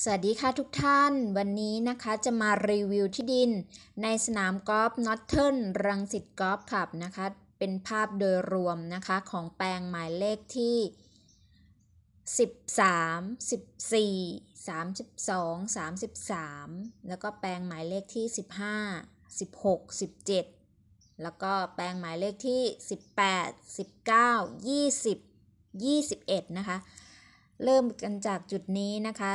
สวัสดีค่ะทุกท่าน วันนี้นะคะจะมารีวิวที่ดิน ในสนามกอล์ฟนอตเทิลรังสิตกอล์ฟคลับนะคะ เป็นภาพโดยรวมนะคะของแปลงหมายเลขที่ 13 14 32 33 แล้วก็แปลงหมายเลขที่ 15 16 17 แล้วก็แปลงหมายเลขที่ 18 19 20 21 นะคะ เริ่มกันจากจุดนี้นะคะ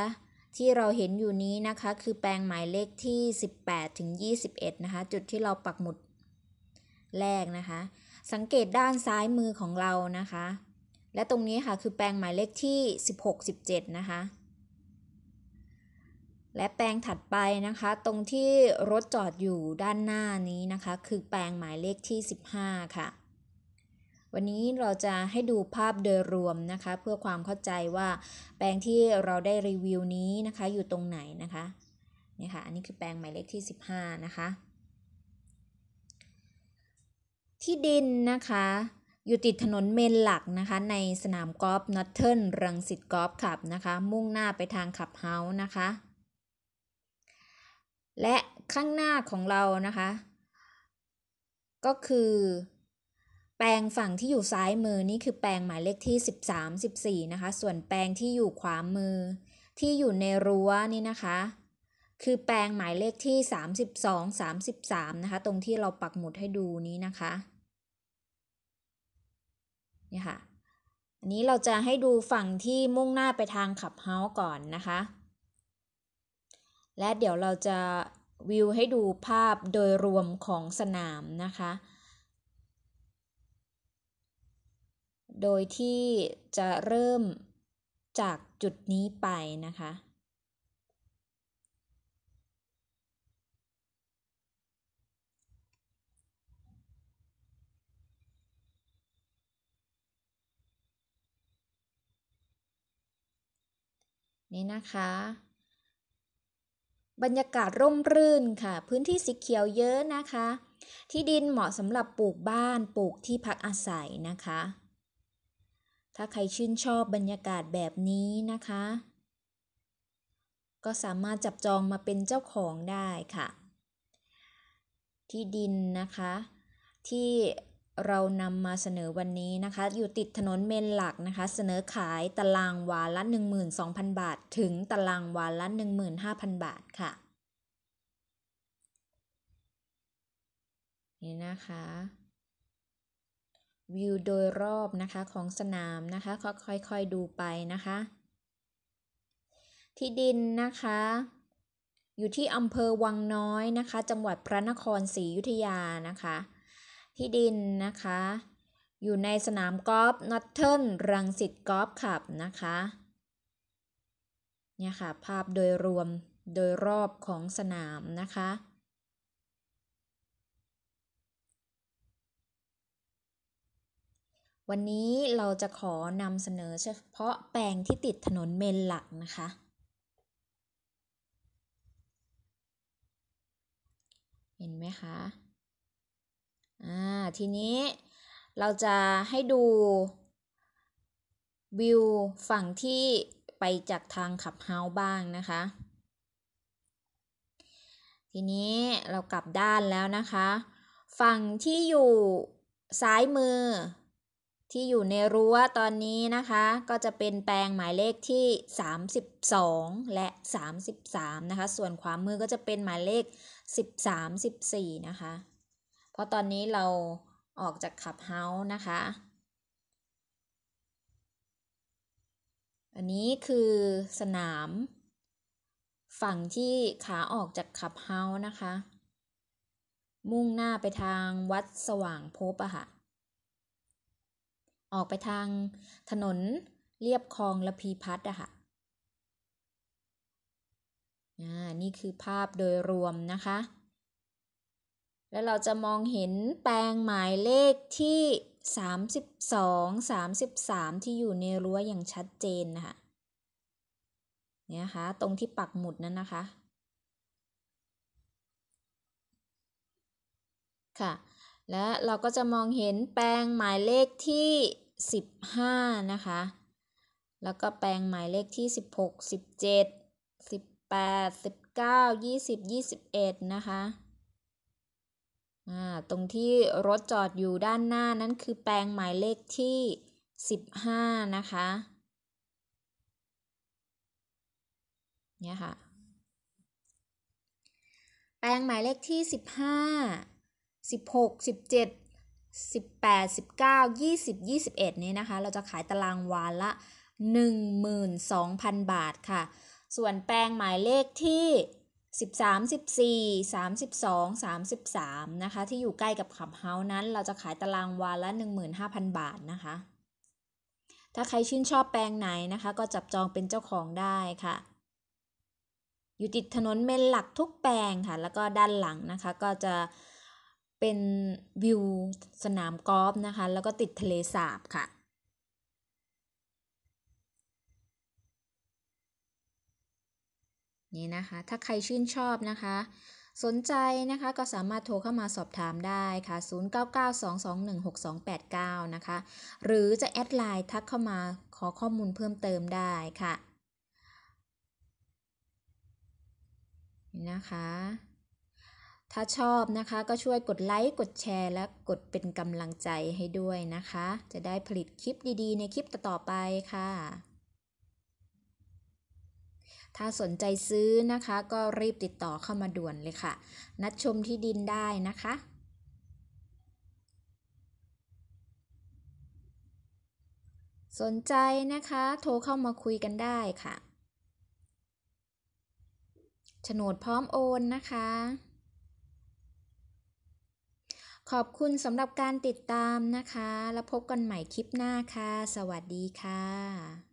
ที่เราเห็นอยู่นี้นะคะคือแปลงหมายเลขที่ 18ถึง21 นะคะ จุดที่เราปักหมุดแรกนะคะ สังเกตด้านซ้ายมือของเรานะคะ และตรงนี้ค่ะคือแปลงหมายเลขที่ 16 17 นะคะ และแปลงถัดไปนะคะ ตรงที่รถจอดอยู่ด้านหน้านี้นะคะ คือแปลงหมายเลขที่ 15 ค่ะวันนี้เราจะให้ดูภาพโดยรวมนะคะ เพื่อความเข้าใจว่าแปลงที่เราได้รีวิวนี้นะคะ อยู่ตรงไหนนะคะ นี่ค่ะ อันนี้คือแปลงหมายเลขที่ 15 นะคะ ที่ดินนะคะ อยู่ติดถนนเมนหลักนะคะ ในสนามกอล์ฟนอตเทิลรังสิตกอล์ฟคลับนะคะ มุ่งหน้าไปทางขับเฮาส์นะคะ และข้างหน้าของเรานะคะ ก็คือแปลงฝั่งที่อยู่ซ้ายมือนี่คือแปลงหมายเลขที่ 13 14นะคะ ส่วนแปลงที่อยู่ขวามือ ที่อยู่ในรั้วนี่นะคะ คือแปลงหมายเลขที่ 32 33นะคะ ตรงที่เราปักหมุดให้ดูนี้นะคะนี่ค่ะอันนี้เราจะให้ดูฝั่งที่มุ่งหน้าไปทางขับเฮาส์ก่อนนะคะ และเดี๋ยวเราจะวิวให้ดูภาพโดยรวมของสนามนะคะโดยที่จะเริ่มจากจุดนี้ไปนะคะ นี่นะคะ บรรยากาศร่มรื่นค่ะ พื้นที่สีเขียวเยอะนะคะ ที่ดินเหมาะสำหรับปลูกบ้านปลูกที่พักอาศัยนะคะถ้าใครชื่นชอบบรรยากาศแบบนี้นะคะ ก็สามารถจับจองมาเป็นเจ้าของได้ค่ะ ที่ดินนะคะ ที่เรานำมาเสนอวันนี้นะคะ อยู่ติดถนนเมนหลักนะคะ เสนอขายตารางวาละ 12,000 บาท ถึงตารางวาละ 15,000 บาทค่ะ นี่นะคะวิวโดยรอบนะคะของสนามนะคะ ค่อยๆดูไปนะคะ ที่ดินนะคะ อยู่ที่อำเภอวังน้อยนะคะ จังหวัดพระนครศรีอยุธยานะคะ ที่ดินนะคะ อยู่ในสนามกอล์ฟนอตเทิลรังสิตกอล์ฟคลับนะคะเนี่ยค่ะภาพโดยรวมโดยรอบของสนามนะคะวันนี้เราจะขอนำเสนอเฉพาะแปลงที่ติดถนนเมนหลักนะคะ เห็นไหมคะอ่าทีนี้เราจะให้ดูวิวฝั่งที่ไปจากทางขับเฮาบ้างนะคะ ทีนี้เรากลับด้านแล้วนะคะ ฝั่งที่อยู่ซ้ายมือที่อยู่ในรั้วตอนนี้นะคะก็จะเป็นแปลงหมายเลขที่ 32 และ 33 นะคะ ส่วนความือก็จะเป็นหมายเลข 13 14นะคะ เพราะตอนนี้เราออกจากขับเฮาส์นะคะ อันนี้คือสนาม ฝั่งที่ขาออกจากขับเฮาส์นะคะ มุ่งหน้าไปทางวัดสว่างพบอะค่ะออกไปทางถนนเรียบคลองละพีพัฒน์อะค่ะนี่คือภาพโดยรวมนะคะ แล้วเราจะมองเห็นแปลงหมายเลขที่ 32 33 ที่อยู่ในรั้วอย่างชัดเจนนะคะ เนี่ยคะตรงที่ปักหมุดนั้นนะคะ ค่ะและเราก็จะมองเห็นแปลงหมายเลขที่ 15 นะคะ แล้วก็แปลงหมายเลขที่ 16 17 18 19 20 21 นะคะตรงที่รถจอดอยู่ด้านหน้านั้นคือแปลงหมายเลขที่ 15 นะคะ เนี่ยค่ะ แปลงหมายเลขที่ 15 16 17 18 19 20 21 นี้นะคะ เราจะขายตารางวานละ 12,000 บาทค่ะ ส่วนแปลงหมายเลขที่ 13 14 32 33 นะคะ ที่อยู่ใกล้กับขับเฮานั้น เราจะขายตารางวานละ15,000 บาทนะคะ ถ้าใครชื่นชอบแปลงไหนนะคะ ก็จับจองเป็นเจ้าของได้ค่ะ อยู่ติดถนนเมนหลักทุกแปลงค่ะ แล้วก็ด้านหลังนะคะ ก็จะเป็นวิวสนามกอล์ฟนะคะ แล้วก็ติดทะเลสาบ ค่ะ นี่นะคะถ้าใครชื่นชอบนะคะ สนใจนะคะก็สามารถโทรเข้ามาสอบถามได้ค่ะ 0992216289 นะคะ หรือจะแอดไลน์ทักเข้ามาขอข้อมูลเพิ่มเติมได้ค่ะนะคะถ้าชอบนะคะก็ช่วยกดไลค์กดแชร์ และกดเป็นกำลังใจให้ด้วยนะคะ จะได้ผลิตคลิปดีๆ ในคลิปต่อๆไปค่ะ ถ้าสนใจซื้อนะคะก็รีบติดต่อเข้ามาด่วนเลยค่ะ นัดชมที่ดินได้นะคะ สนใจนะคะโทรเข้ามาคุยกันได้ค่ะโฉนดพร้อมโอนนะคะขอบคุณสำหรับการติดตามนะคะ แล้วพบกันใหม่คลิปหน้าค่ะ สวัสดีค่ะ